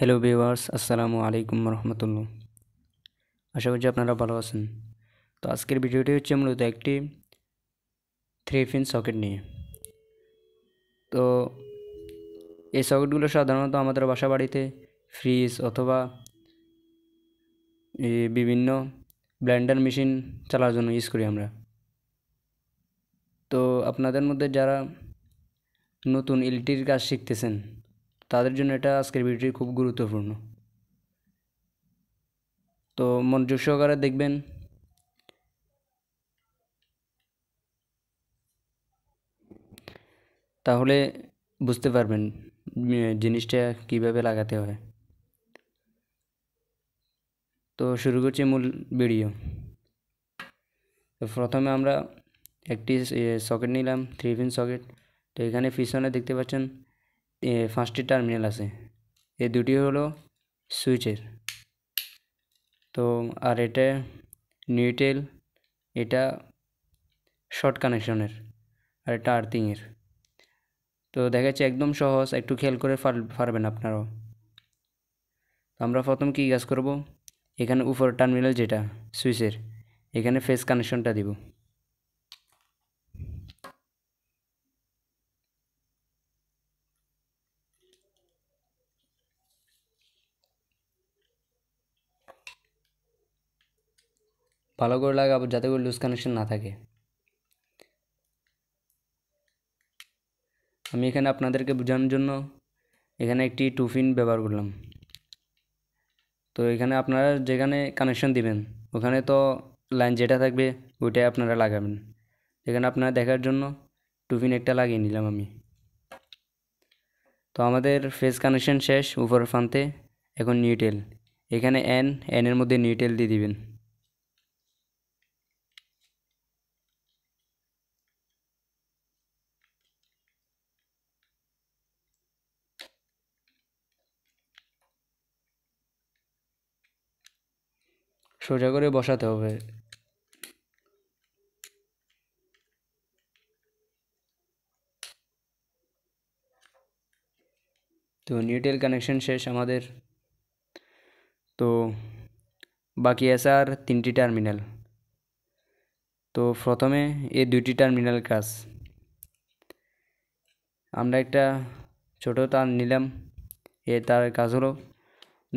hello viewers আসসালামু আলাইকুম রহমতুল্লাহ আশা করছি আপনারা ভালো আছেন তো আজকের ভিডিওটি হচ্ছে মূলত একটি থ্রি ফিন সকেট নিয়ে তো এই সকেটগুলো সাধারণত আমাদের বাসা বাড়িতে ফ্রিজ অথবা বিভিন্ন ব্লেন্ডার মেশিন চালার জন্য ইউজ করি আমরা তো আপনাদের মধ্যে যারা নতুন ইলেকট্রিক কাজ শিখতেছেন তাদের জন্য এটা আজকের ভিডিওটি খুব গুরুত্বপূর্ণ তো মনোযোগ সহকারে দেখবেন তাহলে বুঝতে পারবেন জিনিসটা কিভাবে লাগাতে হয় তো শুরু করছি মূল ভিডিও তো প্রথমে আমরা একটি সকেট নিলাম থ্রি পিন সকেট তো এখানে পিছনে দেখতে পাচ্ছেন পাঁচটি টার্মিনাল আছে এই দুটি হলো সুইচের তো আর এটা নিউটেল এটা শর্ট কানেকশনের আর এটা আর্থিংয়ের তো দেখা যাচ্ছে একদম সহজ একটু খেয়াল করে পারবেন আপনারাও তো আমরা প্রথম কী কাজ করব এখানে উপর টার্মিনাল যেটা সুইচের এখানে ফেস কানেকশনটা দিব ভালো করে লাগাবো যাতে করে লুজ কানেকশান না থাকে আমি এখানে আপনাদেরকে বোঝানোর জন্য এখানে একটি টুফিন ব্যবহার করলাম তো এখানে আপনারা যেখানে কানেকশন দিবেন ওখানে তো লাইন যেটা থাকবে ওইটাই আপনারা লাগাবেন এখানে আপনারা দেখার জন্য টুফিন একটা লাগিয়ে নিলাম আমি তো আমাদের ফেস কানেকশান শেষ উপরের ফানতে এখন নিউটেল এখানে এন এনের মধ্যে নিউটেল দিয়ে দিবেন সোজা করে বসাতে হবে তো নিউটেল কানেকশন শেষ আমাদের তো বাকি আছে আর তিনটি টার্মিনাল তো প্রথমে এ দুইটি টার্মিনাল কাজ আমরা একটা ছোট তার নিলাম এ তার কাজ হলো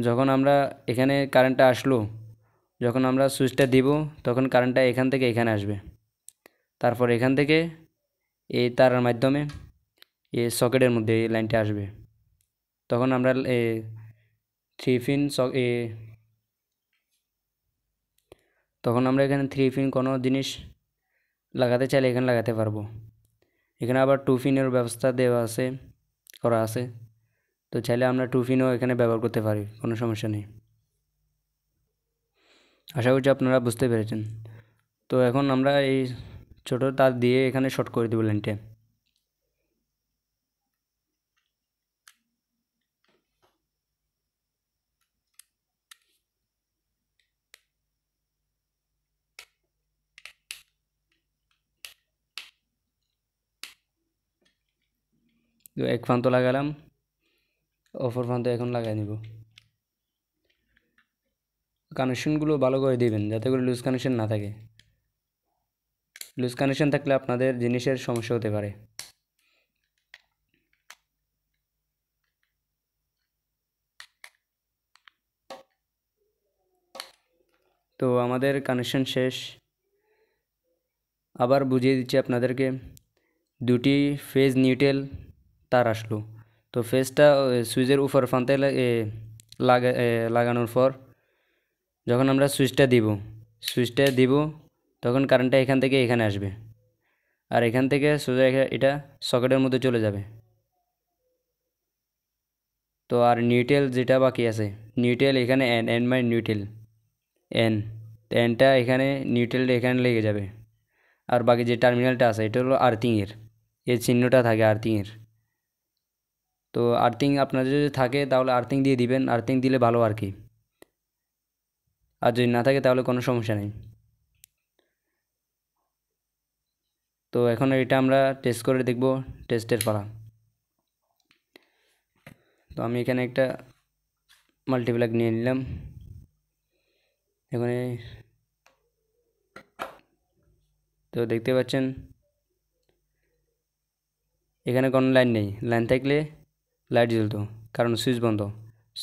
যখন আমরা এখানে কারেন্টটা আসলো যখন আমরা সুইচটা দিব তখন কারেন্টটা এখান থেকে এখানে আসবে তারপর এখান থেকে এই তারের মাধ্যমে এই সকেটের মধ্যে এই লাইনটা আসবে তখন আমরা থ্রি ফিন এ তখন আমরা এখানে থ্রি ফিন কোনো জিনিস লাগাতে চাইলে এখানে লাগাতে পারবো এখানে আবার টু ফিনের ব্যবস্থা দেওয়া আছে করা আছে তো চাইলে আমরা টু ফিনও এখানে ব্যবহার করতে পারি কোনো সমস্যা নেই আশা করছি আপনারা বুঝতে পেরেছেন তো এখন আমরা এই ছোট তার দিয়ে এখানে শর্ট করে দেবো লাইনটা এক ফান্ত লাগালাম অপর ফান্ত এখন লাগাই নিব কানেকশনগুলো ভালো করে দেবেন যাতে করে লুজ কানেকশন না থাকে লুজ কানেকশন থাকলে আপনাদের জিনিসের সমস্যা হতে পারে তো আমাদের কানেকশন শেষ আবার বুঝিয়ে দিচ্ছি আপনাদেরকে দুটি ফেজ নিউটেল তার আসলো তো ফেজটা সুইচের উপর ফানতে লাগে লাগানোর পর যখন আমরা সুইচটা দিব সুইচটা দিব তখন কারেন্টটা এখান থেকে এখানে আসবে আর এখান থেকে সোজা এটা সকেটের মধ্যে চলে যাবে তো আর নিউটেল যেটা বাকি আছে নিউটেল এখানে N N my neutral N এনটা এখানে নিউটেলটা এখানে লেগে যাবে আর বাকি যে টার্মিনালটা আছে এটা হলো আর্থিংয়ের এই চিহ্নটা থাকে আর্থিংয়ের তো আর্থিং আপনার যদি থাকে তাহলে আর্থিং দিয়ে দিবেন আর্থিং দিলে ভালো আর কি আর যদি না থাকে তাহলে কোনো সমস্যা নেই তো এখন এটা আমরা টেস্ট করে দেখব টেস্টের পালা তো আমি এখানে একটা মাল্টিপ্লাক নিয়ে নিলাম এখানে তো দেখতে পাচ্ছেন এখানে কোনো লাইন নেই লাইন থাকলে লাইট জ্বলতো কারণ সুইচ বন্ধ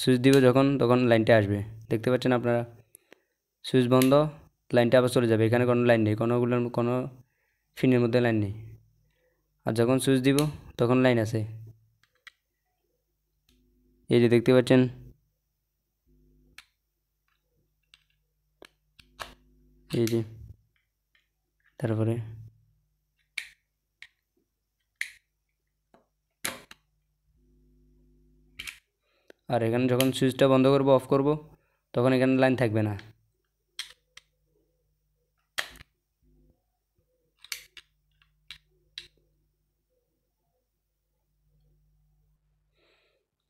সুইচ দিব যখন তখন লাইনটা আসবে দেখতে পাচ্ছেন আপনারা সুইচ বন্ধ লাইনটা আবার চলে যাবে এখানে কোনো লাইন নেই কোনোগুলোর কোনো ফিনের মধ্যে লাইন নেই আর যখন সুইচ দিব তখন লাইন আছে এই যে দেখতে পাচ্ছেন এই যে তারপরে আর এখানে যখন সুইচটা বন্ধ করব অফ করব তখন এখানে লাইন থাকবে না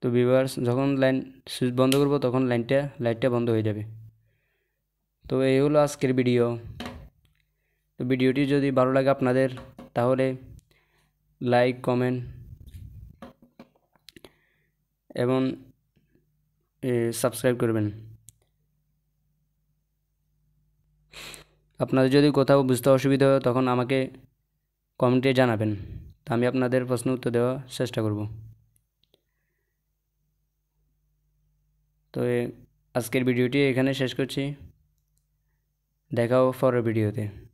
তো ভিভার্স যখন লাইন সুইচ বন্ধ করবো তখন লাইনটা লাইটটা বন্ধ হয়ে যাবে তো এই হলো আজকের ভিডিও তো ভিডিওটি যদি ভালো লাগে আপনাদের তাহলে লাইক কমেন্ট এবং সাবস্ক্রাইব করবেন আপনাদের যদি কোথাও বুঝতে অসুবিধা হয় তখন আমাকে কমেন্টে জানাবেন তা আমি আপনাদের প্রশ্ন উত্তর দেওয়ার চেষ্টা করব তো আজকের ভিডিওটি এখানে শেষ করছি দেখা হবে পরের ভিডিওতে